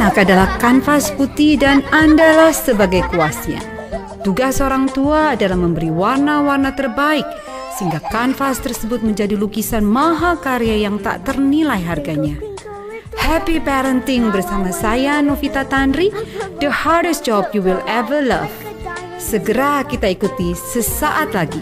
anak adalah kanvas putih dan Andalah sebagai kuasnya. Tugas orang tua adalah memberi warna-warna terbaik sehingga kanvas tersebut menjadi lukisan maha karya yang tak ternilai harganya. Happy parenting bersama saya Novita Tanri, the hardest job you will ever love. Segera kita ikuti sesaat lagi.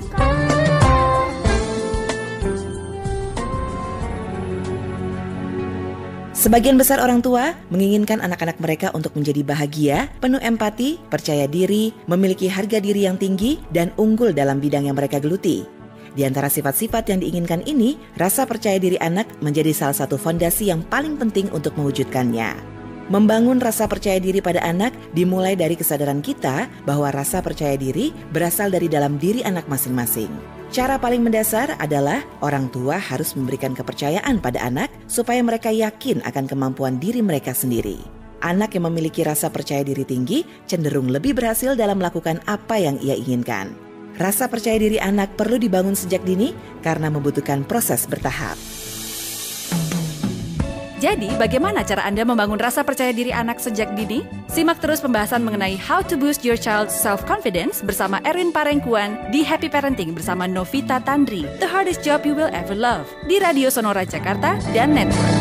Sebagian besar orang tua menginginkan anak-anak mereka untuk menjadi bahagia, penuh empati, percaya diri, memiliki harga diri yang tinggi, dan unggul dalam bidang yang mereka geluti. Di antara sifat-sifat yang diinginkan ini, rasa percaya diri anak menjadi salah satu fondasi yang paling penting untuk mewujudkannya. Membangun rasa percaya diri pada anak dimulai dari kesadaran kita bahwa rasa percaya diri berasal dari dalam diri anak masing-masing. Cara paling mendasar adalah orang tua harus memberikan kepercayaan pada anak supaya mereka yakin akan kemampuan diri mereka sendiri. Anak yang memiliki rasa percaya diri tinggi cenderung lebih berhasil dalam melakukan apa yang ia inginkan. Rasa percaya diri anak perlu dibangun sejak dini karena membutuhkan proses bertahap. Jadi, bagaimana cara Anda membangun rasa percaya diri anak sejak dini? Simak terus pembahasan mengenai How to Boost Your Child's Self-Confidence bersama Erin Parengkuan di Happy Parenting bersama Novita Tandri, The Hardest Job You Will Ever Love, di Radio Sonora Jakarta dan Network.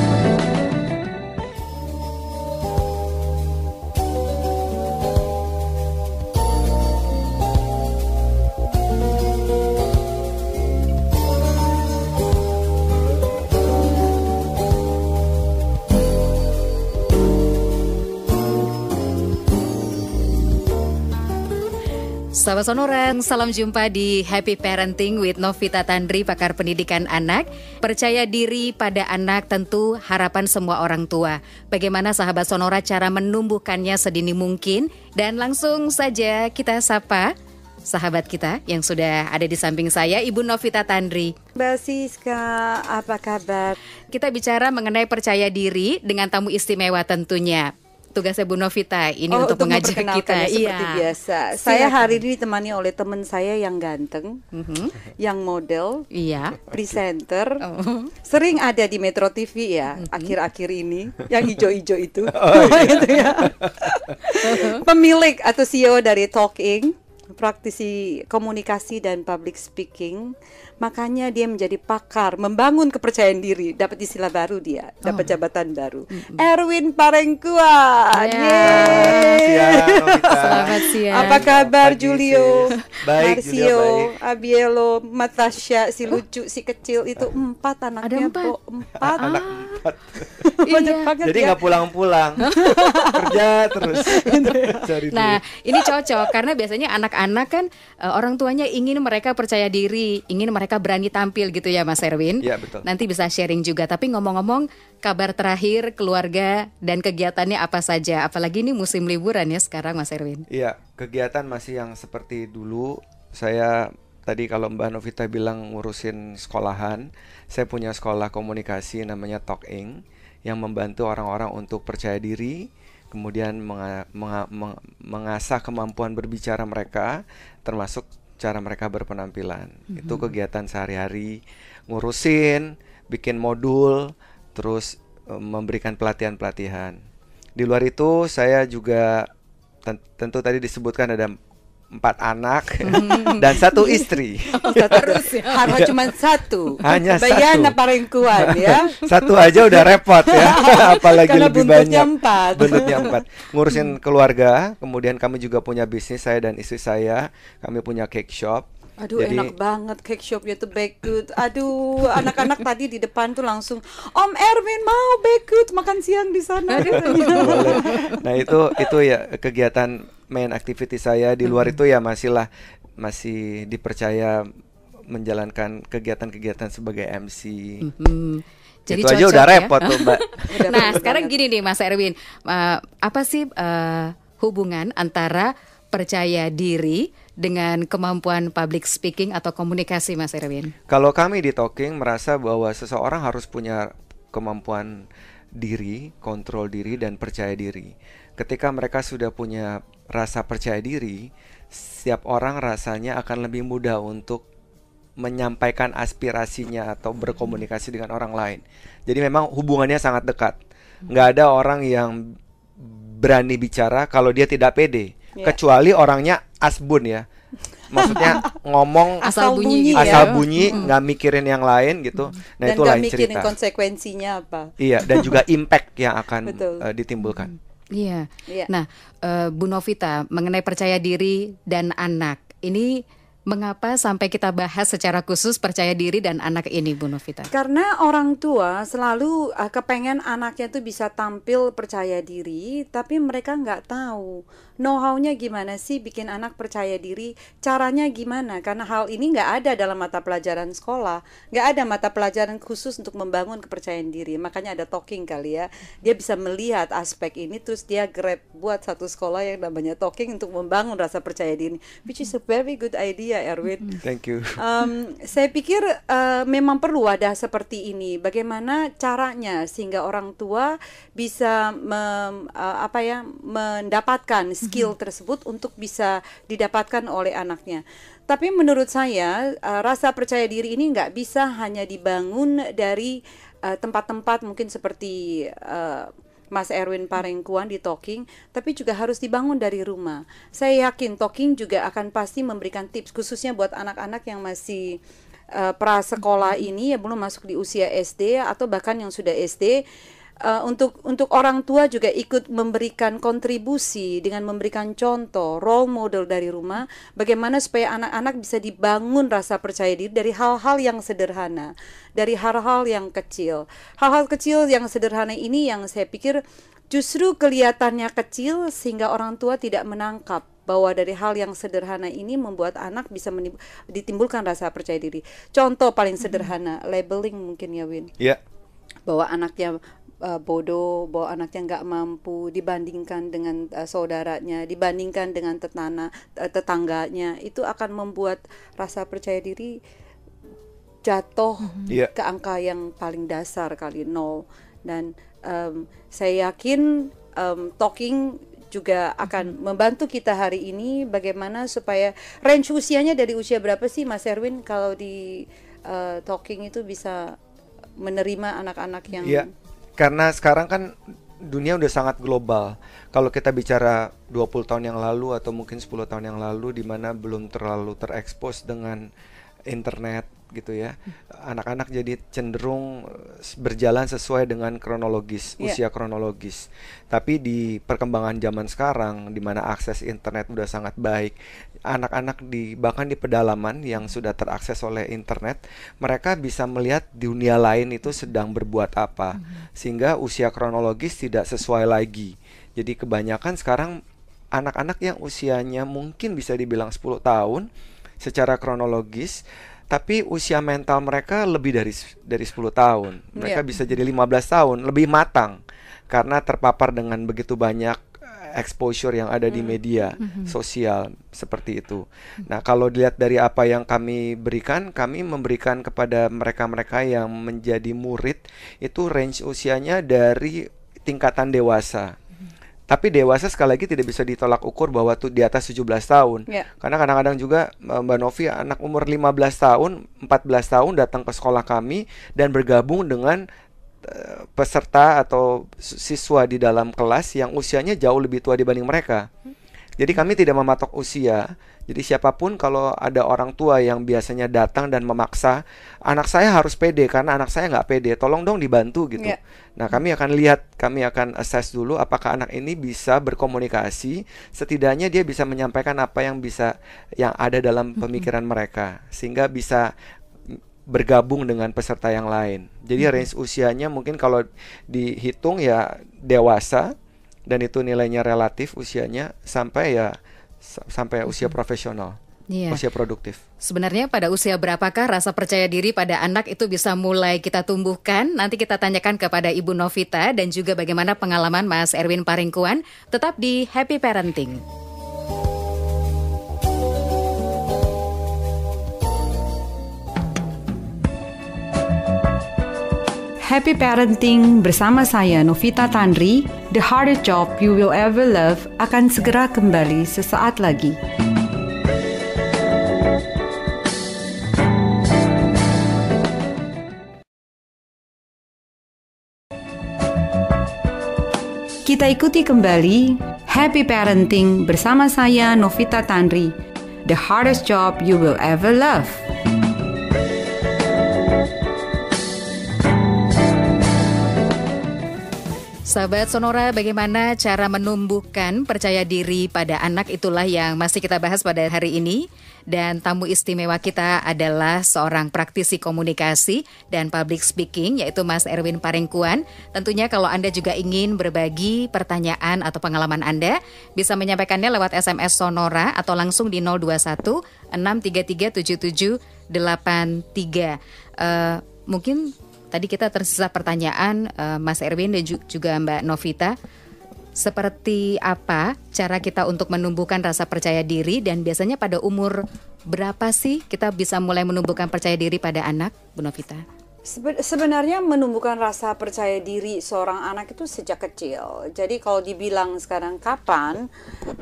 Sahabat Sonoran, salam jumpa di Happy Parenting with Novita Tandri, pakar pendidikan anak. Percaya diri pada anak tentu harapan semua orang tua. Bagaimana sahabat Sonora cara menumbuhkannya sedini mungkin? Dan langsung saja kita sapa sahabat kita yang sudah ada di samping saya, Ibu Novita Tandri. Mbak Siska, apa kabar? Kita bicara mengenai percaya diri dengan tamu istimewa tentunya tugasnya Bu Novita ini oh, untuk, untuk mengajak kita. Iya. Seperti iya. biasa. Saya hari ini ditemani oleh teman saya yang ganteng, mm-hmm. yang model, iya, presenter, oh. sering ada di Metro TV ya mm-hmm. akhir-akhir ini, yang hijau-hijau itu, oh, gitu iya. itu ya. Pemilik atau CEO dari Talking praktisi komunikasi dan public speaking makanya dia menjadi pakar membangun kepercayaan diri dapat istilah baru dia dapat oh. jabatan baru mm-hmm. Erwin Parengkua ya. yeah. yeah. Siang, selamat siang apa kabar Pagi, Julio baik Marcio Julio, baik. Abielo Matasha si oh. lucu si kecil itu empat anaknya ada empat, po, empat. anak ah. empat iya. banget jadi ya. nggak ya. pulang-pulang kerja terus gitu. Cari nah diri. ini cocok karena biasanya anak-anak kan uh, orang tuanya ingin mereka percaya diri ingin mereka mereka berani tampil gitu ya Mas Erwin. Ya, betul. Nanti bisa sharing juga. Tapi ngomong-ngomong kabar terakhir keluarga dan kegiatannya apa saja? Apalagi ini musim liburan ya sekarang Mas Erwin. Iya, kegiatan masih yang seperti dulu. Saya tadi kalau Mbak Novita bilang ngurusin sekolahan, saya punya sekolah komunikasi namanya Talk Talking yang membantu orang-orang untuk percaya diri, kemudian menga menga mengasah kemampuan berbicara mereka, termasuk cara mereka berpenampilan. Mm-hmm. Itu kegiatan sehari-hari ngurusin, bikin modul, terus um, memberikan pelatihan-pelatihan. Di luar itu saya juga tentu tadi disebutkan ada empat anak hmm. dan satu istri. Oh, terus ya. Iya. Harus ya. cuma satu. Hanya Bayan satu. paling kuat ya. satu aja udah repot ya, apalagi Karena lebih banyak. Empat. Buntutnya empat. Ngurusin keluarga, kemudian kami juga punya bisnis saya dan istri saya. Kami punya cake shop. Aduh Jadi, enak banget cake shop tuh baked good. Aduh anak-anak tadi di depan tuh langsung Om Erwin mau baked good makan siang di sana. Gitu. nah itu itu ya kegiatan main activity saya di luar mm -hmm. itu ya masih lah masih dipercaya menjalankan kegiatan-kegiatan sebagai MC. Mm -hmm. Jadi itu aja udah ya? repot tuh, Mbak. nah, sekarang gini nih Mas Erwin, uh, apa sih uh, hubungan antara percaya diri dengan kemampuan public speaking atau komunikasi Mas Erwin? Kalau kami di Talking merasa bahwa seseorang harus punya kemampuan diri, kontrol diri dan percaya diri ketika mereka sudah punya rasa percaya diri, setiap orang rasanya akan lebih mudah untuk menyampaikan aspirasinya atau berkomunikasi dengan orang lain. Jadi memang hubungannya sangat dekat. Nggak ada orang yang berani bicara kalau dia tidak pede, yeah. kecuali orangnya asbun ya. Maksudnya ngomong asal bunyi, asal ya. bunyi, nggak mikirin yang lain gitu. Nah dan itu lain mikirin konsekuensinya apa? Iya, dan juga impact yang akan Uh, ditimbulkan. Hmm. Iya. iya. Nah, uh, Bu Novita mengenai percaya diri dan anak ini Mengapa sampai kita bahas secara khusus percaya diri dan anak ini, Bu Novita? Karena orang tua selalu uh, kepengen anaknya tuh bisa tampil percaya diri, tapi mereka nggak tahu know-how-nya gimana sih bikin anak percaya diri, caranya gimana? Karena hal ini nggak ada dalam mata pelajaran sekolah, nggak ada mata pelajaran khusus untuk membangun kepercayaan diri. Makanya ada talking kali ya, dia bisa melihat aspek ini, terus dia grab buat satu sekolah yang namanya talking untuk membangun rasa percaya diri, which is a very good idea, Erwin. Thank you. Um, saya pikir uh, memang perlu ada seperti ini. Bagaimana caranya sehingga orang tua bisa mem, uh, apa ya mendapatkan skill tersebut untuk bisa didapatkan oleh anaknya. Tapi menurut saya eh, rasa percaya diri ini nggak bisa hanya dibangun dari eh, tempat-tempat mungkin seperti eh, Mas Erwin Parengkuan di Talking, tapi juga harus dibangun dari rumah. Saya yakin Talking juga akan pasti memberikan tips khususnya buat anak-anak yang masih uh, prasekolah ini ya belum masuk di usia SD atau bahkan yang sudah SD Eh, untuk untuk orang tua juga ikut memberikan kontribusi dengan memberikan contoh role model dari rumah bagaimana supaya anak-anak bisa dibangun rasa percaya diri dari hal-hal yang sederhana dari hal-hal yang kecil hal-hal kecil yang sederhana ini yang saya pikir justru kelihatannya kecil sehingga orang tua tidak menangkap bahwa dari hal yang sederhana ini membuat anak bisa ditimbulkan rasa percaya diri. Contoh paling hmm. sederhana, mm -hmm. labeling mungkin ya Win. Iya. Yeah bahwa anaknya uh, bodoh, bahwa anaknya nggak mampu dibandingkan dengan uh, saudaranya, dibandingkan dengan tetana, uh, tetangganya, itu akan membuat rasa percaya diri jatuh mhm. yeah. ke angka yang paling dasar kali nol. Dan um, saya yakin um, talking juga akan mhm. membantu kita hari ini bagaimana supaya range usianya dari usia berapa sih Mas Erwin kalau di uh, talking itu bisa menerima anak-anak yang yeah karena sekarang kan dunia udah sangat global. Kalau kita bicara 20 tahun yang lalu atau mungkin 10 tahun yang lalu di mana belum terlalu terekspos dengan internet gitu ya. Anak-anak jadi cenderung eh, berjalan sesuai dengan kronologis, yeah. usia kronologis. Tapi di perkembangan zaman sekarang di mana akses internet udah sangat baik, anak-anak di bahkan di pedalaman yang sudah terakses oleh internet, mereka bisa melihat dunia lain itu sedang berbuat apa. Mhm. Sehingga usia kronologis tidak sesuai lagi. Jadi kebanyakan sekarang anak-anak yang usianya mungkin bisa dibilang 10 tahun secara kronologis tapi usia mental mereka lebih dari dari 10 tahun. Iya. Mereka yeah. bisa jadi 15 tahun, lebih matang karena terpapar dengan begitu banyak exposure yang ada di hmm. media hmm. sosial seperti itu. Nah, kalau dilihat dari apa yang kami berikan, kami memberikan kepada mereka-mereka yang menjadi murid itu range usianya dari tingkatan dewasa. Hmm. Tapi dewasa sekali lagi tidak bisa ditolak ukur bahwa tuh di atas 17 tahun. Yeah. Karena kadang-kadang juga e, Mbak Novi anak umur 15 tahun, 14 tahun datang ke sekolah kami dan bergabung dengan peserta atau siswa di dalam kelas yang usianya jauh lebih tua dibanding mereka. Hmm. Jadi kami tidak mematok usia. Jadi siapapun kalau ada orang tua yang biasanya datang dan memaksa anak saya harus pede karena anak saya nggak pede, tolong dong dibantu gitu. Yeah. Nah kami akan lihat, kami akan assess dulu apakah anak ini bisa berkomunikasi, setidaknya dia bisa menyampaikan apa yang bisa yang ada dalam hmm. pemikiran mm -hmm. mereka sehingga bisa bergabung dengan peserta yang lain. Jadi hmm. range usianya mungkin kalau dihitung ya dewasa dan itu nilainya relatif usianya sampai ya sampai usia mm-hmm. profesional. Iya. Usia produktif. Sebenarnya pada usia berapakah rasa percaya diri pada anak itu bisa mulai kita tumbuhkan? Nanti kita tanyakan kepada Ibu Novita dan juga bagaimana pengalaman Mas Erwin Paringkuan tetap di Happy Parenting. Happy Parenting bersama saya Novita Tanri, The Hardest Job You Will Ever Love akan segera kembali sesaat lagi. Kita ikuti kembali Happy Parenting bersama saya Novita Tanri, The Hardest Job You Will Ever Love. Sahabat Sonora, bagaimana cara menumbuhkan percaya diri pada anak itulah yang masih kita bahas pada hari ini. Dan tamu istimewa kita adalah seorang praktisi komunikasi dan public speaking, yaitu Mas Erwin Parengkuan. Tentunya kalau Anda juga ingin berbagi pertanyaan atau pengalaman Anda, bisa menyampaikannya lewat SMS Sonora atau langsung di 021 633 7783. Uh, mungkin Tadi kita tersisa pertanyaan uh, Mas Erwin dan juga Mbak Novita. Seperti apa cara kita untuk menumbuhkan rasa percaya diri dan biasanya pada umur berapa sih kita bisa mulai menumbuhkan percaya diri pada anak, Bu Novita? Sebenarnya menumbuhkan rasa percaya diri seorang anak itu sejak kecil. Jadi kalau dibilang sekarang kapan,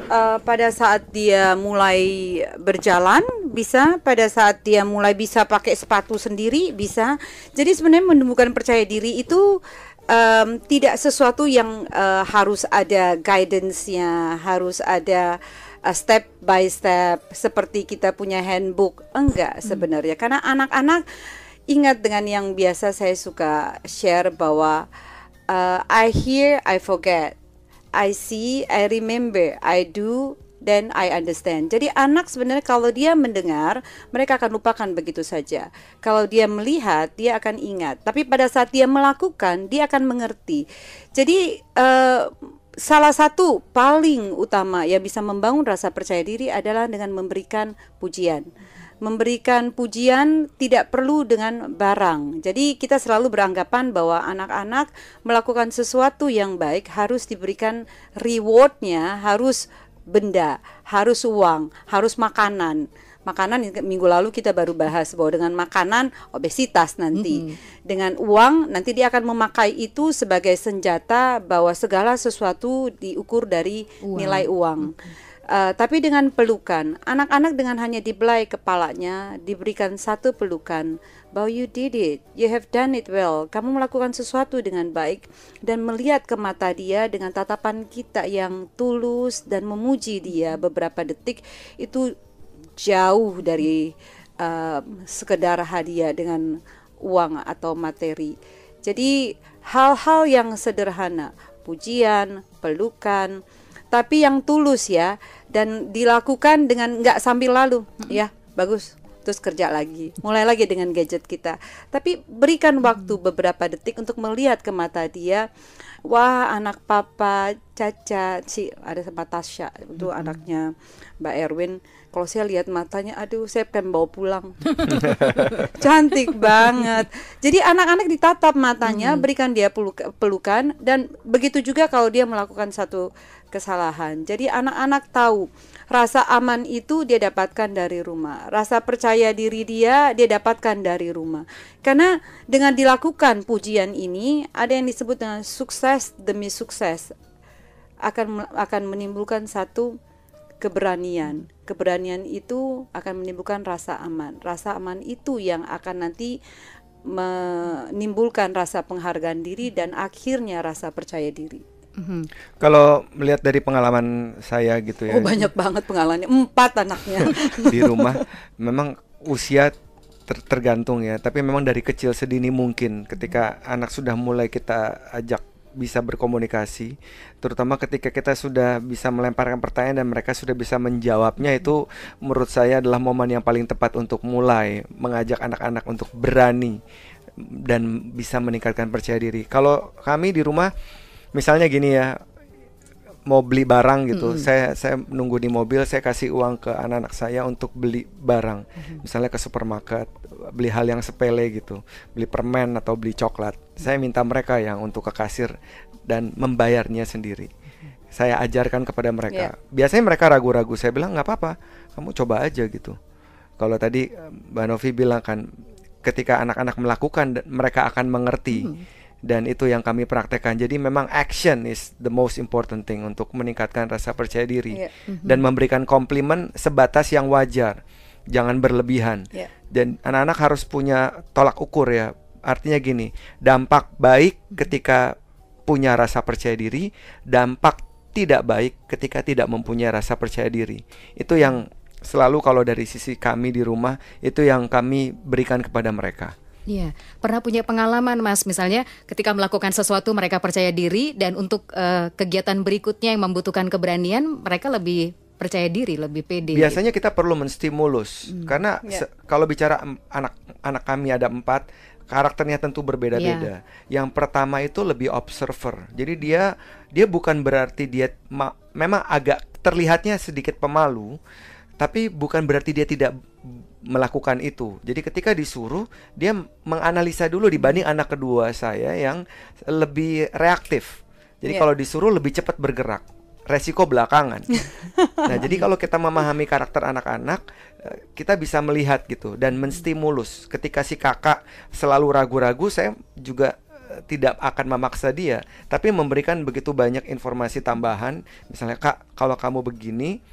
uh, pada saat dia mulai berjalan bisa, pada saat dia mulai bisa pakai sepatu sendiri bisa. Jadi sebenarnya menumbuhkan percaya diri itu um, tidak sesuatu yang uh, harus ada guidance-nya, harus ada uh, step by step seperti kita punya handbook. Enggak hmm. sebenarnya, karena anak-anak ingat dengan yang biasa saya suka share bahwa uh, I hear, I forget, I see, I remember, I do, then I understand. Jadi anak sebenarnya kalau dia mendengar, mereka akan lupakan begitu saja. Kalau dia melihat, dia akan ingat. Tapi pada saat dia melakukan, dia akan mengerti. Jadi uh, salah satu paling utama yang bisa membangun rasa percaya diri adalah dengan memberikan pujian memberikan pujian tidak perlu dengan barang. Jadi kita selalu beranggapan bahwa anak-anak melakukan sesuatu yang baik harus diberikan rewardnya, harus benda, harus uang, harus makanan. Makanan minggu lalu kita baru bahas bahwa dengan makanan obesitas nanti. Mm -hmm. Dengan uang nanti dia akan memakai itu sebagai senjata bahwa segala sesuatu diukur dari uang. nilai uang. Mm -hmm. Uh, tapi dengan pelukan, anak-anak dengan hanya dibelai kepalanya, diberikan satu pelukan bahwa you did it, you have done it well. Kamu melakukan sesuatu dengan baik dan melihat ke mata dia dengan tatapan kita yang tulus dan memuji dia beberapa detik itu jauh dari uh, sekedar hadiah dengan uang atau materi. Jadi hal-hal yang sederhana, pujian, pelukan, tapi yang tulus ya dan dilakukan dengan nggak sambil lalu ya bagus terus kerja lagi mulai lagi dengan gadget kita tapi berikan waktu beberapa detik untuk melihat ke mata dia wah anak papa caca si ada sama Tasya itu anaknya Mbak Erwin kalau saya lihat matanya aduh saya pengen bawa pulang cantik banget jadi anak-anak ditatap matanya hmm. berikan dia pelukan dan begitu juga kalau dia melakukan satu kesalahan jadi anak-anak tahu rasa aman itu dia dapatkan dari rumah rasa percaya diri dia dia dapatkan dari rumah karena dengan dilakukan pujian ini ada yang disebut dengan sukses demi sukses akan akan menimbulkan satu keberanian. Keberanian itu akan menimbulkan rasa aman. Rasa aman itu yang akan nanti menimbulkan rasa penghargaan diri dan akhirnya rasa percaya diri. Mm-hmm. Kalau melihat dari pengalaman saya gitu ya. Oh banyak banget pengalamannya empat anaknya. di rumah memang usia ter- tergantung ya, tapi memang dari kecil sedini mungkin ketika anak sudah mulai kita ajak bisa berkomunikasi terutama ketika kita sudah bisa melemparkan pertanyaan dan mereka sudah bisa menjawabnya itu menurut saya adalah momen yang paling tepat untuk mulai mengajak anak-anak untuk berani dan bisa meningkatkan percaya diri. Kalau kami di rumah misalnya gini ya, mau beli barang gitu. Mm -hmm. Saya saya nunggu di mobil, saya kasih uang ke anak-anak saya untuk beli barang. Mm -hmm. Misalnya ke supermarket, beli hal yang sepele gitu, beli permen atau beli coklat. Mm -hmm. Saya minta mereka yang untuk ke kasir dan membayarnya sendiri. Saya ajarkan kepada mereka. Yeah. Biasanya mereka ragu-ragu. Saya bilang nggak apa-apa, kamu coba aja gitu. Kalau tadi eh, Mbak Novi bilang kan ketika anak-anak melakukan mereka akan mengerti. Mm -hmm dan itu yang kami praktekkan. Jadi memang action is the most important thing untuk meningkatkan rasa percaya diri yeah. mm-hmm. dan mhm. memberikan komplimen sebatas yang wajar, jangan berlebihan. Yeah. Dan anak-anak harus punya tolak ukur ya. Artinya gini, dampak baik mhm. ketika punya rasa percaya diri, dampak tidak baik ketika tidak mempunyai rasa percaya diri. Itu yang selalu kalau dari sisi kami di rumah itu yang kami berikan kepada mereka. Iya, pernah punya pengalaman Mas, misalnya ketika melakukan sesuatu mereka percaya diri dan untuk uh, kegiatan berikutnya yang membutuhkan keberanian mereka lebih percaya diri, lebih pede. Biasanya kita perlu menstimulus hmm. karena yeah. Iya. kalau bicara anak anak kami ada empat karakternya tentu berbeda-beda. Yeah. Yang pertama itu lebih observer, jadi dia dia bukan berarti dia memang agak terlihatnya sedikit pemalu, tapi bukan berarti dia tidak melakukan itu. Jadi ketika disuruh, dia menganalisa dulu dibanding anak kedua saya yang lebih reaktif. Jadi yeah. kalau disuruh lebih cepat bergerak resiko belakangan. nah, jadi kalau kita memahami karakter anak-anak, eh, kita bisa melihat gitu dan menstimulus. Ketika si kakak selalu ragu-ragu, saya juga eh, tidak akan memaksa dia, tapi memberikan begitu banyak informasi tambahan. Misalnya, "Kak, kalau kamu begini,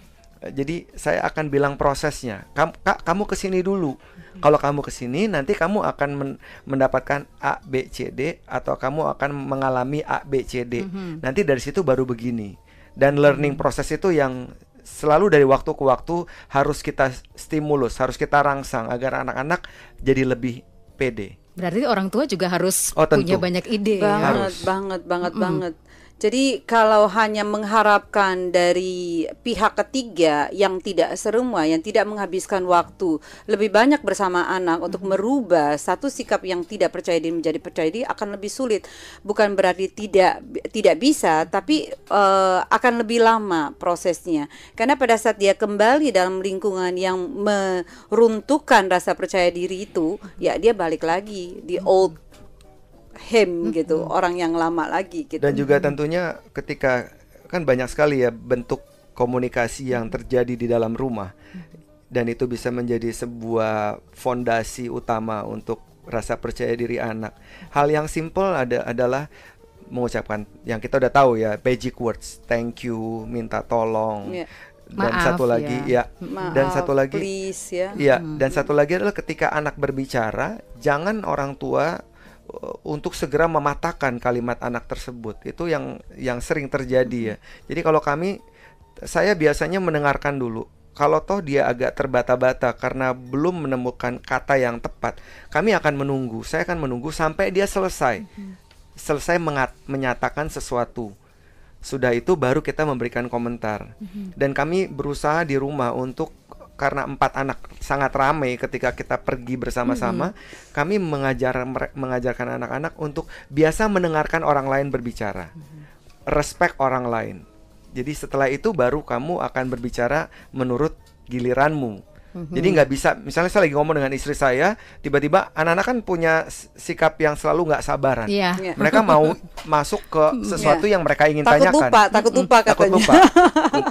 jadi saya akan bilang prosesnya. Kamu kak, kamu ke dulu. Kalau kamu kesini, nanti kamu akan men mendapatkan A B C D atau kamu akan mengalami A B C D. Mm -hmm. Nanti dari situ baru begini. Dan learning mm -hmm. proses itu yang selalu dari waktu ke waktu harus kita stimulus, harus kita rangsang agar anak-anak jadi lebih pede. Berarti orang tua juga harus oh, punya banyak ide. Banget, ya? banget, banget, mm -hmm. banget. Mhm. Jadi kalau hanya mengharapkan dari pihak ketiga yang tidak serumah, yang tidak menghabiskan waktu lebih banyak bersama anak untuk mm-hmm. merubah satu sikap yang tidak percaya diri menjadi percaya diri akan lebih sulit. Bukan berarti tidak tidak bisa, tapi uh, akan lebih lama prosesnya. Karena pada saat dia kembali dalam lingkungan yang meruntuhkan rasa percaya diri itu, ya dia balik lagi di mm-hmm. old him hmm gitu, orang yang lama lagi gitu. Dan juga tentunya ketika kan banyak sekali ya bentuk komunikasi yang terjadi di dalam rumah. Dan itu bisa menjadi sebuah fondasi utama untuk rasa percaya diri anak. Hal yang simple ada adalah mengucapkan yang kita udah tahu ya magic words thank you minta tolong yeah. dan Maaf, satu lagi ya, ya Maaf, dan satu lagi please, ya, ya hmm. dan satu lagi adalah ketika anak berbicara jangan orang tua untuk segera mematahkan kalimat anak tersebut itu yang yang sering terjadi ya mm-hmm. jadi kalau kami saya biasanya mendengarkan dulu kalau toh dia agak terbata-bata karena belum menemukan kata yang tepat kami akan menunggu saya akan menunggu sampai dia selesai mm-hmm. selesai mengat menyatakan sesuatu sudah itu baru kita memberikan komentar mm-hmm. dan kami berusaha di rumah untuk karena empat anak sangat ramai ketika kita pergi bersama-sama, hmm kami mengajar mengajarkan anak-anak untuk biasa mendengarkan orang lain berbicara, mm-hmm. respect orang lain. Jadi setelah itu baru kamu akan berbicara menurut giliranmu hmm Jadi nggak bisa, misalnya saya lagi ngomong dengan istri saya, tiba-tiba anak-anak kan punya sikap yang selalu nggak sabaran. Yeah. Yeah. Mereka mau masuk ke iya. sesuatu yeah. yang mereka ingin takut tanyakan. Lupa, takut lupa, mm-hmm. Takut lupa.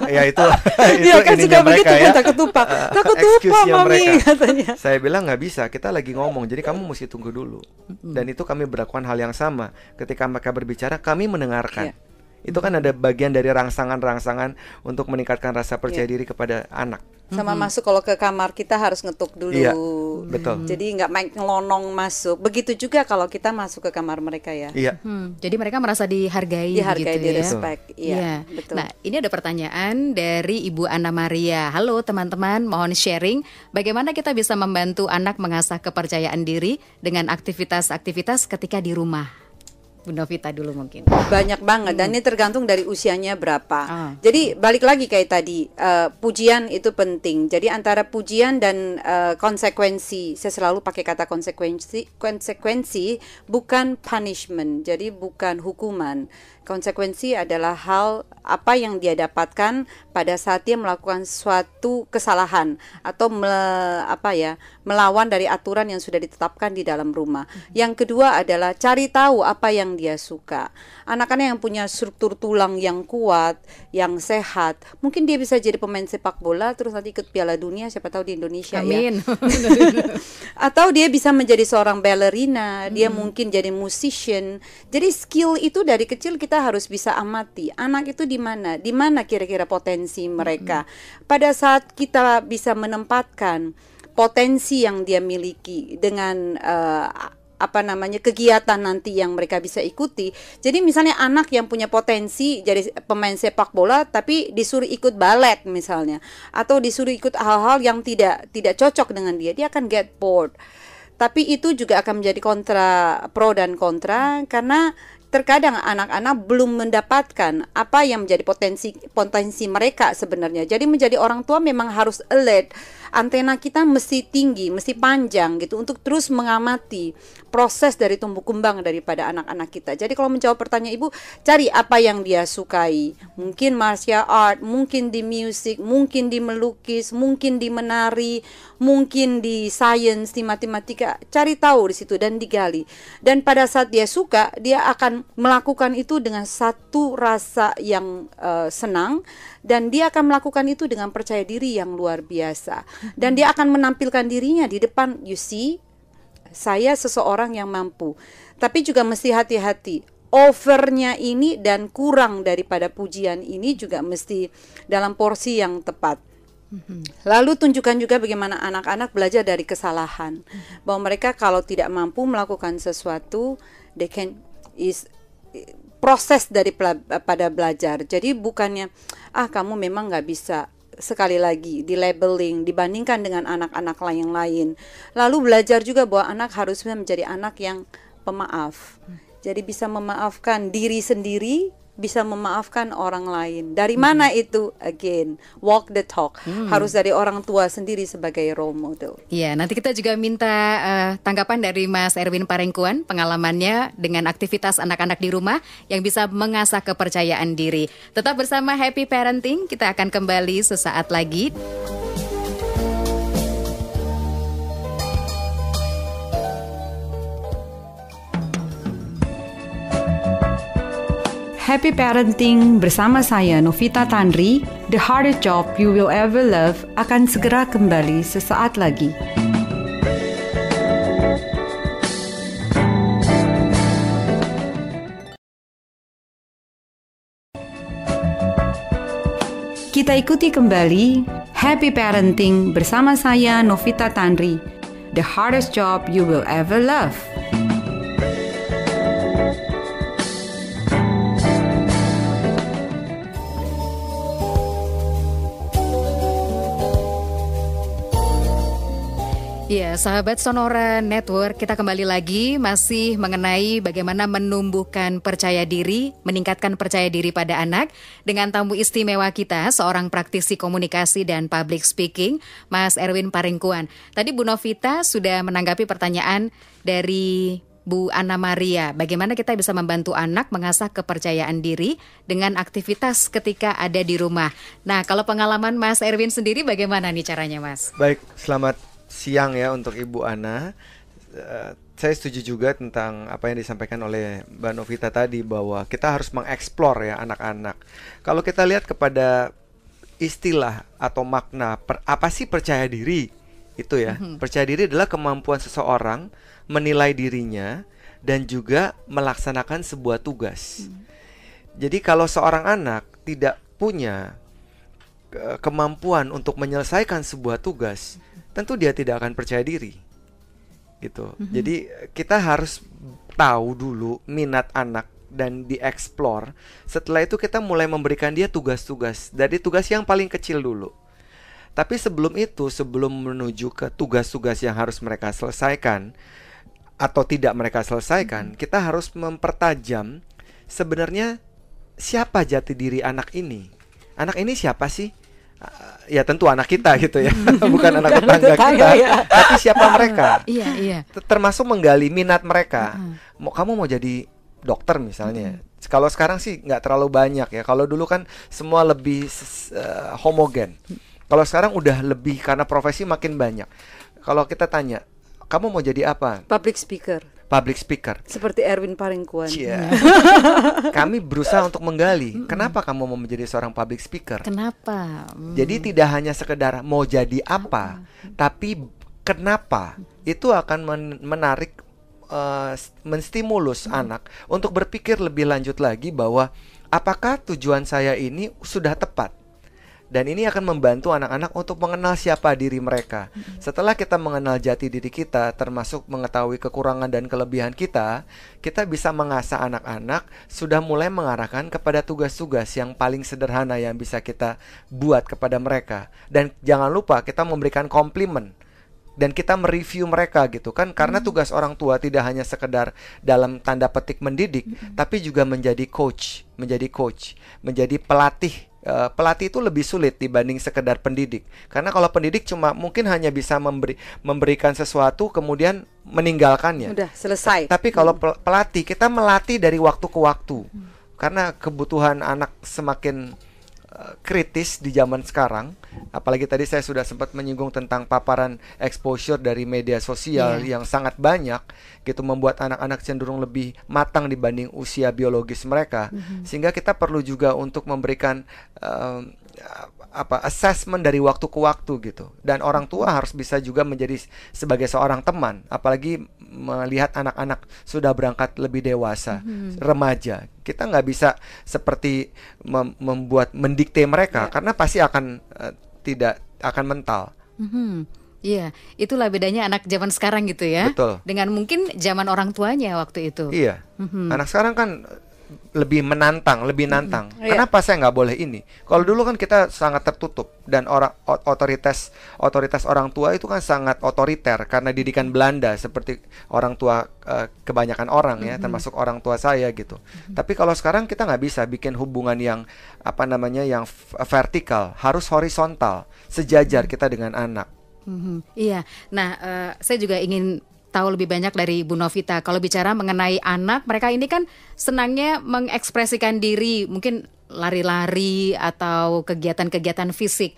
ya itu, itu ya, kan juga mereka begitu, kan, ya. takut lupa, eh, takut lupa, mami mereka. katanya. Saya bilang nggak bisa, kita lagi ngomong, jadi kamu mesti tunggu dulu. Mm-hmm. Dan itu kami berlakukan hal yang sama. Ketika mereka berbicara, kami mendengarkan. Yeah itu kan ada bagian dari rangsangan-rangsangan untuk meningkatkan rasa percaya yeah. diri kepada anak. Sama mm-hmm. masuk kalau ke kamar kita harus ngetuk dulu. Iya, mm. betul. Jadi nggak main ngelonong masuk. Begitu juga kalau kita masuk ke kamar mereka ya. Iya. Hmm, jadi mereka merasa dihargai, dihargai gitu di ya. respect. Iya, ya. betul. Nah, ini ada pertanyaan dari Ibu Anna Maria. Halo teman-teman, mohon sharing bagaimana kita bisa membantu anak mengasah kepercayaan diri dengan aktivitas-aktivitas ketika di rumah. Bu Novita dulu mungkin. Banyak banget dan hmm. ini tergantung dari usianya berapa. Ah. Jadi balik lagi kayak tadi uh, pujian itu penting. Jadi antara pujian dan uh, konsekuensi, saya selalu pakai kata konsekuensi, konsekuensi bukan punishment. Jadi bukan hukuman. Konsekuensi adalah hal apa yang dia dapatkan pada saat dia melakukan suatu kesalahan atau me, apa ya melawan dari aturan yang sudah ditetapkan di dalam rumah. Mm-hmm. Yang kedua adalah cari tahu apa yang dia suka. Anak-anak yang punya struktur tulang yang kuat, yang sehat, mungkin dia bisa jadi pemain sepak bola terus nanti ikut Piala Dunia siapa tahu di Indonesia ya. Amin. ya. atau dia bisa menjadi seorang ballerina, mm-hmm. dia hmm. mungkin jadi musician. Jadi skill itu dari kecil kita kita harus bisa amati anak itu di mana, di mana kira-kira potensi mereka. Pada saat kita bisa menempatkan potensi yang dia miliki dengan uh, apa namanya kegiatan nanti yang mereka bisa ikuti. Jadi misalnya anak yang punya potensi jadi pemain sepak bola tapi disuruh ikut balet misalnya atau disuruh ikut hal-hal yang tidak tidak cocok dengan dia, dia akan get bored. Tapi itu juga akan menjadi kontra pro dan kontra karena terkadang anak-anak belum mendapatkan apa yang menjadi potensi potensi mereka sebenarnya. Jadi menjadi orang tua memang harus alert antena kita mesti tinggi, mesti panjang gitu untuk terus mengamati proses dari tumbuh kembang daripada anak-anak kita. Jadi kalau menjawab pertanyaan Ibu, cari apa yang dia sukai. Mungkin martial art, mungkin di musik, mungkin di melukis, mungkin di menari, mungkin di science, di matematika. Cari tahu di situ dan digali. Dan pada saat dia suka, dia akan melakukan itu dengan satu rasa yang uh, senang dan dia akan melakukan itu dengan percaya diri yang luar biasa dan dia akan menampilkan dirinya di depan you see saya seseorang yang mampu tapi juga mesti hati-hati overnya ini dan kurang daripada pujian ini juga mesti dalam porsi yang tepat. Lalu tunjukkan juga bagaimana anak-anak belajar dari kesalahan bahwa mereka kalau tidak mampu melakukan sesuatu, they can is eh, proses dari pada belajar. Jadi bukannya ah kamu memang nggak bisa sekali lagi di labeling dibandingkan dengan anak-anak lain lain. Lalu belajar juga bahwa anak harusnya menjadi anak yang pemaaf. Hmm. Jadi bisa memaafkan diri sendiri bisa memaafkan orang lain. Dari hmm. mana itu? Again, walk the talk. Hmm. Harus dari orang tua sendiri sebagai role model. ya nanti kita juga minta uh, tanggapan dari Mas Erwin Parengkuan pengalamannya dengan aktivitas anak-anak di rumah yang bisa mengasah kepercayaan diri. Tetap bersama Happy Parenting, kita akan kembali sesaat lagi. Happy Parenting bersama saya Novita Tanri, The Hardest Job You Will Ever Love akan segera kembali sesaat lagi. Kita ikuti kembali Happy Parenting bersama saya Novita Tanri, The Hardest Job You Will Ever Love. Ya, sahabat Sonora Network, kita kembali lagi masih mengenai bagaimana menumbuhkan percaya diri, meningkatkan percaya diri pada anak dengan tamu istimewa kita, seorang praktisi komunikasi dan public speaking, Mas Erwin Paringkuan. Tadi Bu Novita sudah menanggapi pertanyaan dari Bu Ana Maria, bagaimana kita bisa membantu anak mengasah kepercayaan diri dengan aktivitas ketika ada di rumah? Nah, kalau pengalaman Mas Erwin sendiri bagaimana nih caranya, Mas? Baik, selamat siang ya untuk Ibu Ana. Uh, saya setuju juga tentang apa yang disampaikan oleh Mbak Novita tadi bahwa kita harus mengeksplor ya anak-anak. Kalau kita lihat kepada istilah atau makna per, apa sih percaya diri itu ya. Mm-hmm. Percaya diri adalah kemampuan seseorang menilai dirinya dan juga melaksanakan sebuah tugas. Mm. Jadi kalau seorang anak tidak punya eh, kemampuan untuk menyelesaikan sebuah tugas, mhm tentu dia tidak akan percaya diri gitu. Mm-hmm. Jadi kita harus tahu dulu minat anak dan dieksplor. Setelah itu kita mulai memberikan dia tugas-tugas. Dari tugas yang paling kecil dulu. Tapi sebelum itu, sebelum menuju ke tugas-tugas yang harus mereka selesaikan atau tidak mereka selesaikan, mm-hmm. kita harus mempertajam sebenarnya siapa jati diri anak ini. Anak ini siapa sih? ya tentu anak kita gitu ya bukan anak tetangga kita iya. tapi siapa mereka iya, iya. termasuk menggali minat mereka mau kamu mau jadi dokter misalnya hmm. kalau sekarang sih nggak terlalu banyak ya kalau dulu kan semua lebih uh, homogen kalau sekarang udah lebih karena profesi makin banyak kalau kita tanya kamu mau jadi apa public speaker public speaker. Seperti Erwin Paringkuan. Yeah. Kami berusaha untuk menggali, mm -mm. kenapa kamu mau menjadi seorang public speaker? Kenapa? Mm. Jadi tidak hanya sekedar mau jadi apa, mm. tapi kenapa? Itu akan men menarik uh, menstimulus mm. anak untuk berpikir lebih lanjut lagi bahwa apakah tujuan saya ini sudah tepat? dan ini akan membantu anak-anak untuk mengenal siapa diri mereka. Mm-hmm. Setelah kita mengenal jati diri kita, termasuk mengetahui kekurangan dan kelebihan kita, kita bisa mengasah anak-anak sudah mulai mengarahkan kepada tugas-tugas yang paling sederhana yang bisa kita buat kepada mereka. Dan jangan lupa kita memberikan komplimen dan kita mereview mereka gitu kan karena mm-hmm. tugas orang tua tidak hanya sekedar dalam tanda petik mendidik mm-hmm. tapi juga menjadi coach, menjadi coach, menjadi pelatih Eh, pelatih itu lebih sulit dibanding sekedar pendidik. Karena kalau pendidik cuma mungkin hanya bisa memberi memberikan sesuatu kemudian meninggalkannya. Sudah selesai. Tapi kalau hmm. pelatih kita melatih dari waktu ke waktu. Hmm. Karena kebutuhan anak semakin kritis di zaman sekarang. Apalagi tadi saya sudah sempat menyinggung tentang paparan exposure dari media sosial yeah. yang sangat banyak, gitu membuat anak-anak cenderung lebih matang dibanding usia biologis mereka. Mm -hmm. Sehingga kita perlu juga untuk memberikan um, apa assessment dari waktu ke waktu gitu. Dan orang tua harus bisa juga menjadi sebagai seorang teman, apalagi melihat anak-anak sudah berangkat lebih dewasa, hmm. remaja. Kita nggak bisa seperti mem membuat mendikte mereka yeah. karena pasti akan uh, tidak akan mental. Hmm. Iya, itulah bedanya anak zaman sekarang gitu ya. Betul. Dengan mungkin zaman orang tuanya waktu itu. Iya. -hmm. Anak sekarang kan lebih menantang, lebih nantang. Mm-hmm. Kenapa saya nggak boleh ini? Kalau dulu kan kita sangat tertutup dan orang otoritas otoritas orang tua itu kan sangat otoriter karena didikan Belanda seperti orang tua uh, kebanyakan orang ya, mm-hmm. termasuk orang tua saya gitu. Mm-hmm. Tapi kalau sekarang kita nggak bisa bikin hubungan yang apa namanya yang vertikal, harus horizontal, sejajar kita dengan anak. Mm-hmm. Iya. Nah, uh, saya juga ingin tahu lebih banyak dari Bu Novita. Kalau bicara mengenai anak, mereka ini kan senangnya mengekspresikan diri, mungkin lari-lari atau kegiatan-kegiatan fisik.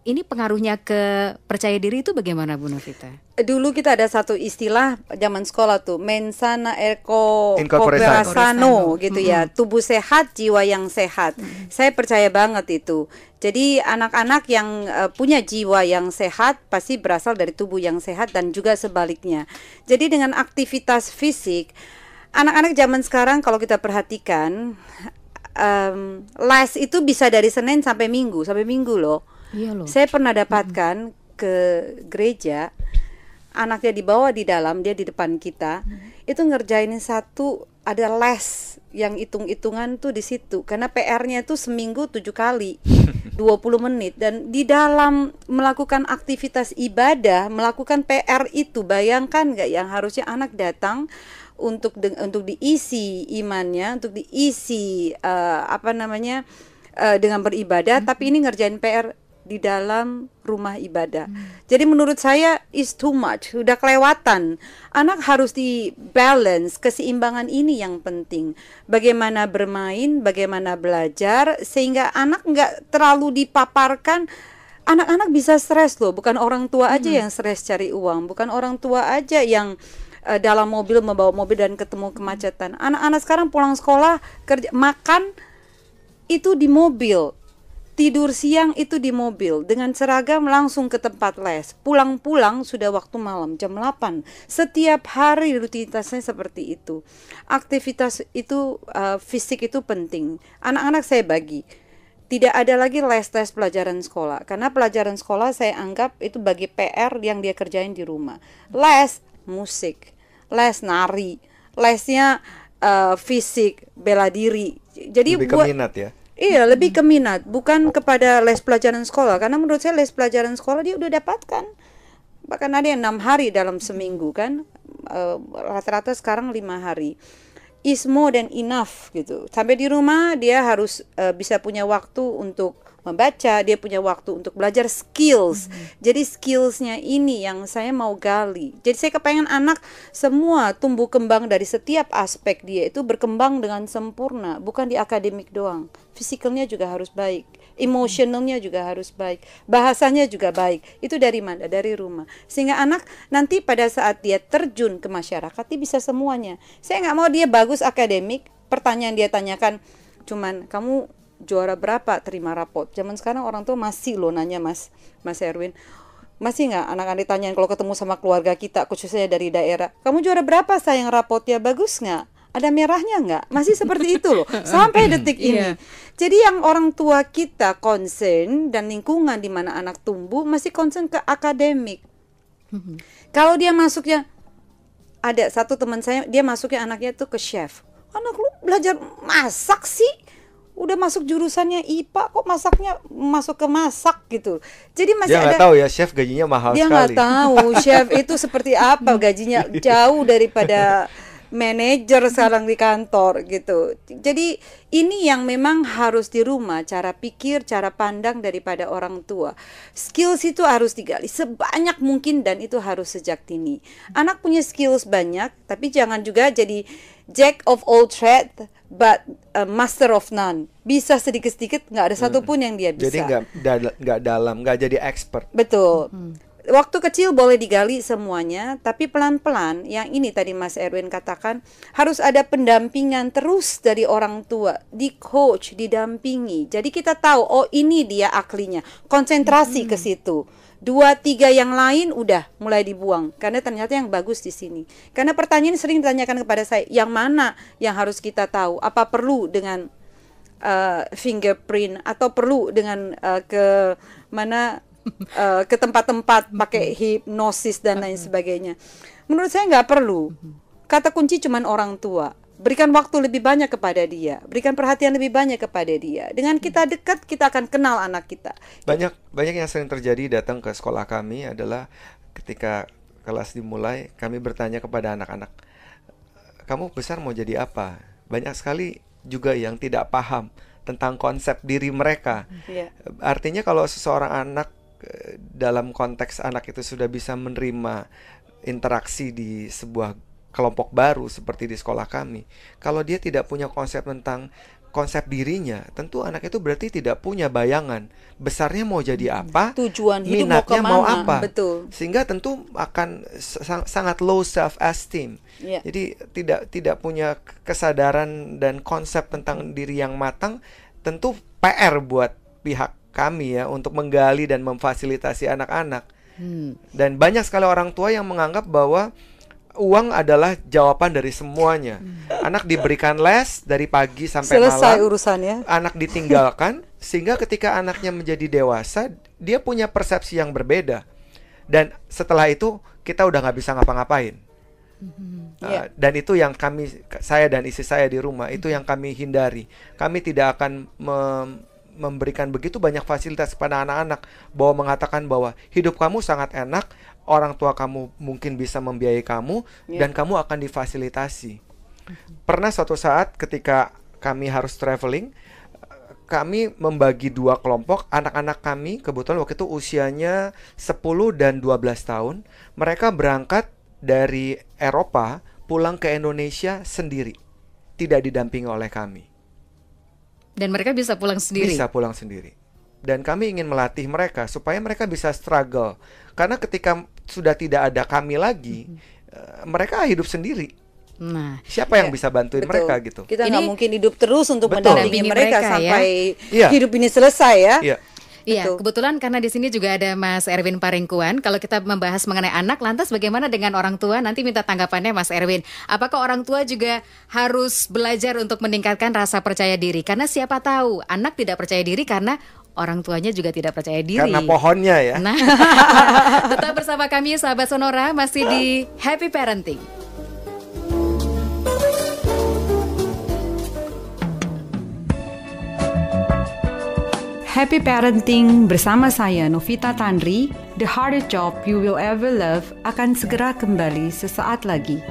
Ini pengaruhnya ke percaya diri itu bagaimana Bu Novita? Dulu kita ada satu istilah zaman sekolah tuh, mensana erko koperasano gitu mm -hmm. ya, tubuh sehat, jiwa yang sehat. Mm -hmm. Saya percaya banget itu. Jadi anak-anak yang uh, punya jiwa yang sehat pasti berasal dari tubuh yang sehat dan juga sebaliknya. Jadi dengan aktivitas fisik, anak-anak zaman sekarang kalau kita perhatikan um, les itu bisa dari Senin sampai Minggu, sampai Minggu loh. Iya loh. Saya pernah dapatkan mm -hmm. ke gereja anaknya dibawa di dalam dia di depan kita hmm. itu ngerjain satu ada les yang hitung-hitungan tuh di situ karena PR-nya tuh seminggu tujuh kali 20 menit dan di dalam melakukan aktivitas ibadah melakukan PR itu bayangkan nggak yang harusnya anak datang untuk untuk diisi imannya untuk diisi uh, apa namanya uh, dengan beribadah hmm. tapi ini ngerjain PR di dalam rumah ibadah. Hmm. Jadi menurut saya is too much, sudah kelewatan. Anak harus di balance, keseimbangan ini yang penting. Bagaimana bermain, bagaimana belajar sehingga anak nggak terlalu dipaparkan anak-anak bisa stres loh, bukan orang tua aja hmm. yang stres cari uang, bukan orang tua aja yang uh, dalam mobil membawa mobil dan ketemu hmm. kemacetan. Anak-anak sekarang pulang sekolah kerja makan itu di mobil tidur siang itu di mobil dengan seragam langsung ke tempat les. Pulang-pulang sudah waktu malam jam 8. Setiap hari rutinitasnya seperti itu. Aktivitas itu uh, fisik itu penting. Anak-anak saya bagi. Tidak ada lagi les-les pelajaran sekolah karena pelajaran sekolah saya anggap itu bagi PR yang dia kerjain di rumah. Les musik, les nari, lesnya uh, fisik, bela diri. Jadi Lebih buat minat ya Iya, lebih ke minat, bukan kepada les pelajaran sekolah. Karena menurut saya les pelajaran sekolah dia udah dapatkan. Bahkan ada yang enam hari dalam seminggu kan, eh, rata-rata uh, sekarang lima hari. Is more than enough gitu. Sampai di rumah dia harus uh, bisa punya waktu untuk membaca, dia punya waktu untuk belajar skills. Mm -hmm. Jadi skillsnya ini yang saya mau gali. Jadi saya kepengen anak semua tumbuh kembang dari setiap aspek dia itu berkembang dengan sempurna, bukan di akademik doang. Fisikalnya juga harus baik, emosionalnya juga harus baik, bahasanya juga baik. Itu dari mana? Dari rumah. Sehingga anak nanti pada saat dia terjun ke masyarakat, dia bisa semuanya. Saya nggak mau dia bagus akademik. Pertanyaan dia tanyakan cuman kamu juara berapa terima rapot zaman sekarang orang tuh masih lo nanya mas mas Erwin masih nggak anak-anak ditanyain kalau ketemu sama keluarga kita khususnya dari daerah kamu juara berapa sayang rapotnya bagus nggak ada merahnya nggak masih seperti itu loh sampai detik iya. ini yeah. jadi yang orang tua kita concern dan lingkungan di mana anak tumbuh masih concern ke akademik mm-hmm. kalau dia masuknya ada satu teman saya dia masuknya anaknya tuh ke chef anak lu belajar masak sih udah masuk jurusannya IPA kok masaknya masuk ke masak gitu. Jadi masih dia ada Dia tahu ya chef gajinya mahal dia sekali. Dia nggak tahu chef itu seperti apa gajinya jauh daripada manajer sekarang di kantor gitu. Jadi ini yang memang harus di rumah cara pikir, cara pandang daripada orang tua. Skills itu harus digali sebanyak mungkin dan itu harus sejak dini. Anak punya skills banyak, tapi jangan juga jadi jack of all trade but a master of none. Bisa sedikit-sedikit nggak ada hmm. satupun yang dia bisa. Jadi nggak da dalam, nggak jadi expert. Betul. Hmm waktu kecil boleh digali semuanya, tapi pelan-pelan yang ini tadi Mas Erwin katakan harus ada pendampingan terus dari orang tua, di coach, didampingi. Jadi kita tahu oh ini dia aklinya, konsentrasi hmm. ke situ. Dua tiga yang lain udah mulai dibuang karena ternyata yang bagus di sini. Karena pertanyaan sering ditanyakan kepada saya, yang mana yang harus kita tahu? Apa perlu dengan uh, fingerprint atau perlu dengan uh, ke mana uh, ke tempat-tempat pakai hipnosis dan lain sebagainya. Menurut saya nggak perlu. Kata kunci cuma orang tua. Berikan waktu lebih banyak kepada dia, berikan perhatian lebih banyak kepada dia. Dengan kita dekat, kita akan kenal anak kita. Banyak banyak yang sering terjadi datang ke sekolah kami adalah ketika kelas dimulai, kami bertanya kepada anak-anak, "Kamu besar mau jadi apa?" Banyak sekali juga yang tidak paham tentang konsep diri mereka. Yeah. Artinya kalau seseorang anak dalam konteks anak itu sudah bisa menerima interaksi di sebuah kelompok baru seperti di sekolah kami, kalau dia tidak punya konsep tentang konsep dirinya, tentu anak itu berarti tidak punya bayangan besarnya mau jadi hmm, apa, tujuan minatnya mau, mau apa, betul. sehingga tentu akan sang, sangat low self esteem. Yeah. Jadi tidak tidak punya kesadaran dan konsep tentang diri yang matang, tentu PR buat pihak kami ya untuk menggali dan memfasilitasi anak-anak. Hmm. Dan banyak sekali orang tua yang menganggap bahwa uang adalah jawaban dari semuanya. Hmm. Anak diberikan les dari pagi sampai Selesai malam. Selesai urusannya. Anak ditinggalkan sehingga ketika anaknya menjadi dewasa, dia punya persepsi yang berbeda. Dan setelah itu kita udah nggak bisa ngapa-ngapain. Uh, hmm. Yeah. dan itu yang kami, saya dan istri saya di rumah, itu hmm. yang kami hindari. Kami tidak akan mem memberikan begitu banyak fasilitas kepada anak-anak bahwa mengatakan bahwa hidup kamu sangat enak, orang tua kamu mungkin bisa membiayai kamu yeah. dan kamu akan difasilitasi. Pernah suatu saat ketika kami harus traveling, kami membagi dua kelompok anak-anak kami kebetulan waktu itu usianya 10 dan 12 tahun mereka berangkat dari Eropa pulang ke Indonesia sendiri tidak didampingi oleh kami dan mereka bisa pulang sendiri. Bisa pulang sendiri. Dan kami ingin melatih mereka supaya mereka bisa struggle. Karena ketika sudah tidak ada kami lagi, hmm mereka hidup sendiri. Nah, siapa yang ya, bisa bantuin betul. mereka gitu? Kita nggak mungkin hidup terus untuk mendampingi mereka, mereka ya. sampai ya? hidup ini selesai ya. ya. Iya, kebetulan karena di sini juga ada Mas Erwin Parengkuan. Kalau kita membahas mengenai anak, lantas bagaimana dengan orang tua? Nanti minta tanggapannya Mas Erwin. Apakah orang tua juga harus belajar untuk meningkatkan rasa percaya diri? Karena siapa tahu anak tidak percaya diri karena orang tuanya juga tidak percaya diri. Karena pohonnya ya. Nah, tetap bersama kami sahabat Sonora masih di Happy Parenting. Happy Parenting bersama saya Novita Tanri, The Hardest Job You Will Ever Love akan segera kembali sesaat lagi.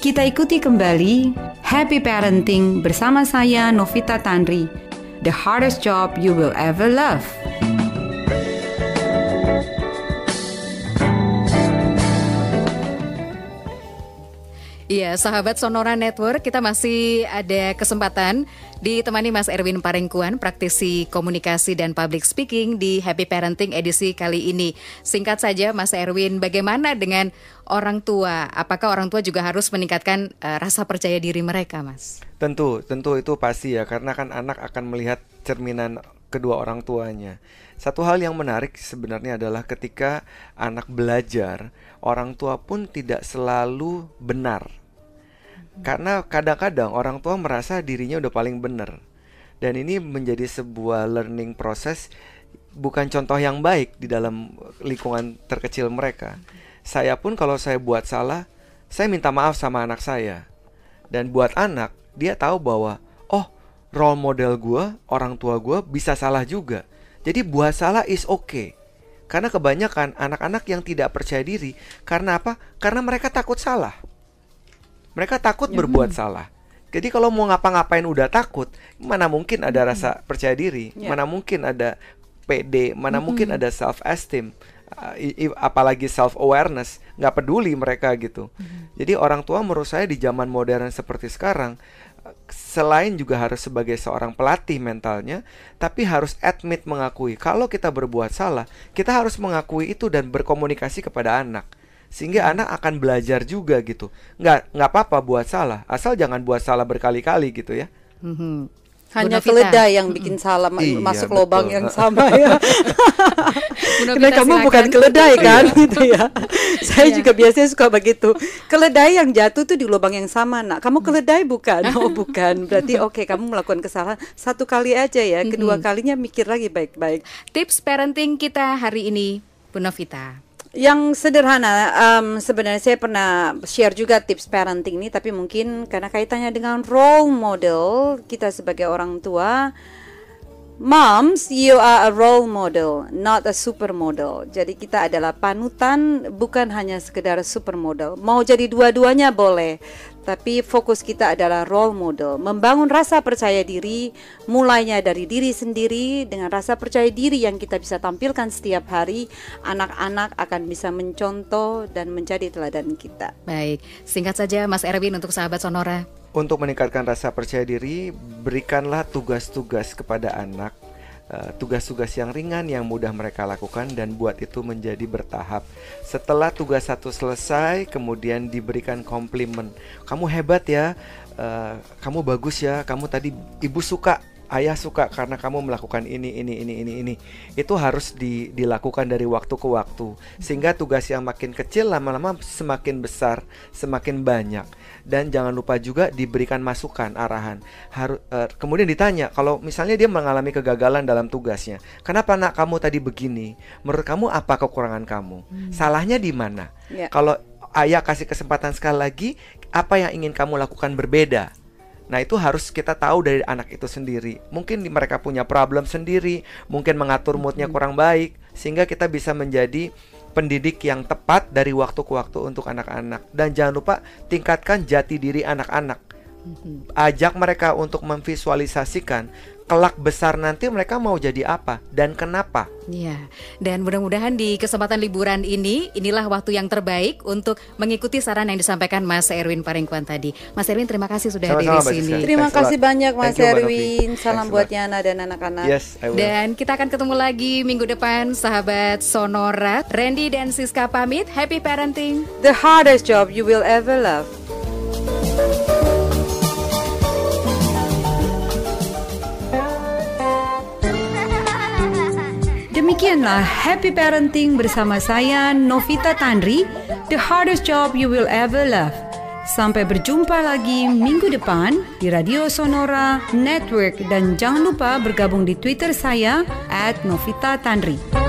Kita ikuti kembali Happy Parenting bersama saya Novita Tanri, The Hardest Job You Will Ever Love. Iya, sahabat Sonora Network, kita masih ada kesempatan ditemani Mas Erwin Parengkuan, praktisi komunikasi dan public speaking di Happy Parenting edisi kali ini. Singkat saja, Mas Erwin, bagaimana dengan orang tua? Apakah orang tua juga harus meningkatkan uh, rasa percaya diri mereka, Mas? Tentu, tentu itu pasti ya, karena kan anak akan melihat cerminan kedua orang tuanya. Satu hal yang menarik sebenarnya adalah ketika anak belajar, orang tua pun tidak selalu benar karena kadang-kadang orang tua merasa dirinya udah paling benar. Dan ini menjadi sebuah learning proses bukan contoh yang baik di dalam lingkungan terkecil mereka. Saya pun kalau saya buat salah, saya minta maaf sama anak saya. Dan buat anak, dia tahu bahwa oh, role model gue, orang tua gue bisa salah juga. Jadi buat salah is okay. Karena kebanyakan anak-anak yang tidak percaya diri, karena apa? Karena mereka takut salah. Mereka takut ya, berbuat hmm. salah. Jadi kalau mau ngapa-ngapain udah takut, mana mungkin ada hmm. rasa percaya diri, yeah. mana mungkin ada PD, mana hmm. mungkin ada self esteem, eh, apalagi self awareness, nggak peduli mereka gitu. Hmm. Jadi orang tua menurut saya di zaman modern seperti sekarang, selain juga harus sebagai seorang pelatih mentalnya, tapi harus admit mengakui kalau kita berbuat salah, kita harus mengakui itu dan berkomunikasi kepada anak sehingga hmm. anak akan belajar juga gitu nggak nggak apa-apa buat salah asal jangan buat salah berkali-kali gitu ya mm hanya keledai yang bikin salah iya, masuk lubang yang sama ya. Karena kamu silakan. bukan keledai kan, iya. gitu ya. Saya iya. juga biasanya suka begitu. Keledai yang jatuh tuh di lubang yang sama, nak. Kamu hmm. keledai bukan? Oh bukan. Berarti oke okay, kamu melakukan kesalahan satu kali aja ya. Kedua kalinya mikir lagi baik-baik. Tips parenting kita hari ini, Bu Novita yang sederhana um, sebenarnya saya pernah share juga tips parenting ini tapi mungkin karena kaitannya dengan role model kita sebagai orang tua Moms, you are a role model, not a supermodel. Jadi kita adalah panutan bukan hanya sekedar supermodel. Mau jadi dua-duanya boleh, tapi fokus kita adalah role model, membangun rasa percaya diri, mulainya dari diri sendiri dengan rasa percaya diri yang kita bisa tampilkan setiap hari, anak-anak akan bisa mencontoh dan menjadi teladan kita. Baik, singkat saja Mas Erwin untuk sahabat Sonora. Untuk meningkatkan rasa percaya diri, berikanlah tugas-tugas kepada anak Eh, tugas-tugas yang ringan yang mudah mereka lakukan dan buat itu menjadi bertahap. Setelah tugas satu selesai, kemudian diberikan komplimen. Kamu hebat ya, uh, kamu bagus ya, kamu tadi ibu suka, ayah suka karena kamu melakukan ini, ini, ini, ini, ini. Itu harus di, dilakukan dari waktu ke waktu, sehingga tugas yang makin kecil lama-lama semakin besar, semakin banyak dan jangan lupa juga diberikan masukan arahan harus uh, eh, kemudian ditanya kalau misalnya dia mengalami kegagalan dalam tugasnya kenapa anak kamu tadi begini menurut kamu apa kekurangan kamu hmm. salahnya di mana yeah. kalau ayah kasih kesempatan sekali lagi apa yang ingin kamu lakukan berbeda Nah, itu harus kita tahu dari anak itu sendiri. Mungkin mereka punya problem sendiri, mungkin mengatur moodnya hmm. kurang baik, sehingga kita bisa menjadi pendidik yang tepat dari waktu ke waktu untuk anak-anak dan jangan lupa tingkatkan jati diri anak-anak mm-hmm. ajak mereka untuk memvisualisasikan kelak besar nanti mereka mau jadi apa dan kenapa. Ya, dan mudah-mudahan di kesempatan liburan ini inilah waktu yang terbaik untuk mengikuti saran yang disampaikan Mas Erwin Paringkuan tadi. Mas Erwin terima kasih sudah hadir di sini. Terima Thanks kasih banyak Mas you, Erwin. Salam buat Yana dan anak-anak. Yes, dan kita akan ketemu lagi minggu depan sahabat Sonora. Randy dan Siska pamit. Happy parenting. The hardest job you will ever love. Demikianlah Happy Parenting bersama saya Novita Tandri, The Hardest Job You Will Ever Love. Sampai berjumpa lagi minggu depan di Radio Sonora Network dan jangan lupa bergabung di Twitter saya @novita_tandri. Novita Tandri.